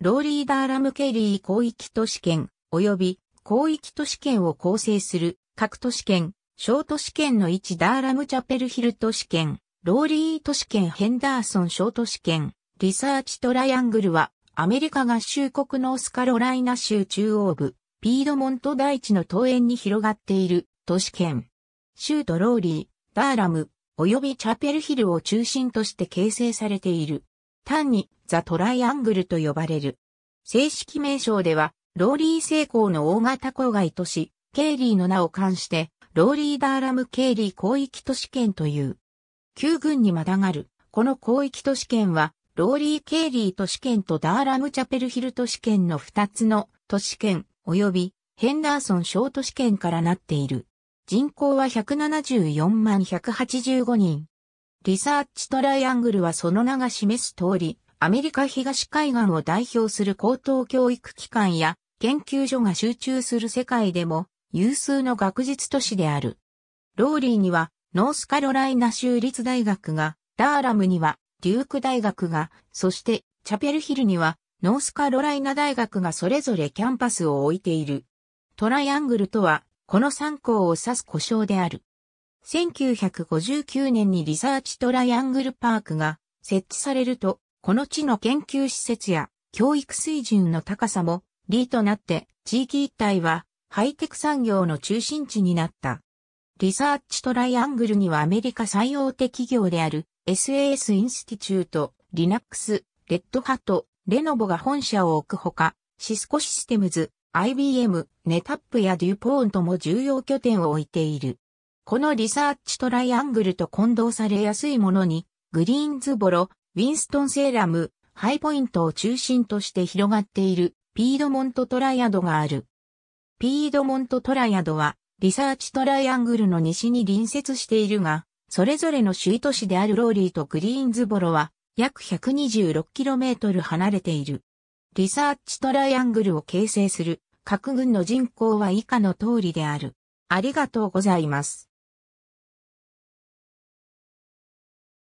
ローリーダーラムケリー広域都市圏、及び広域都市圏を構成する各都市圏、小都市圏の位置ダーラムチャペルヒル都市圏、ローリー都市圏ヘンダーソン小都市圏、リサーチトライアングルは、アメリカ合衆国ノースカロライナ州中央部、ピードモント大地の東園に広がっている都市圏。州都ローリー、ダーラム、及びチャペルヒルを中心として形成されている。単にザ・トライアングルと呼ばれる。正式名称では、ローリー成功の大型郊外都市、ケーリーの名を冠して、ローリーダーラム・ケーリー広域都市圏という。旧軍にまたがる、この広域都市圏は、ローリー・ケーリー都市圏とダーラム・チャペルヒル都市圏の2つの都市圏及びヘンダーソン小都市圏からなっている。人口は174万185人。リサーチトライアングルはその名が示す通り、アメリカ東海岸を代表する高等教育機関や研究所が集中する世界でも有数の学術都市である。ローリーにはノースカロライナ州立大学が、ダーラムにはデューク大学が、そしてチャペルヒルにはノースカロライナ大学がそれぞれキャンパスを置いている。トライアングルとは、この3校を指す故障である。1959年にリサーチトライアングルパークが設置されると、この地の研究施設や教育水準の高さも理となって地域一帯はハイテク産業の中心地になった。リサーチトライアングルにはアメリカ最大手企業である SAS インスティチュート、Linux、レッドハット、レノボが本社を置くほか、シスコシステムズ、IBM、ネタップやデュポーンとも重要拠点を置いている。このリサーチトライアングルと混同されやすいものに、グリーンズボロ、ウィンストンセーラム、ハイポイントを中心として広がっている、ピードモントトライアドがある。ピードモントトライアドは、リサーチトライアングルの西に隣接しているが、それぞれの首位都市であるローリーとグリーンズボロは、約 126km 離れている。リサーチトライアングルを形成する、各軍の人口は以下の通りである。ありがとうございます。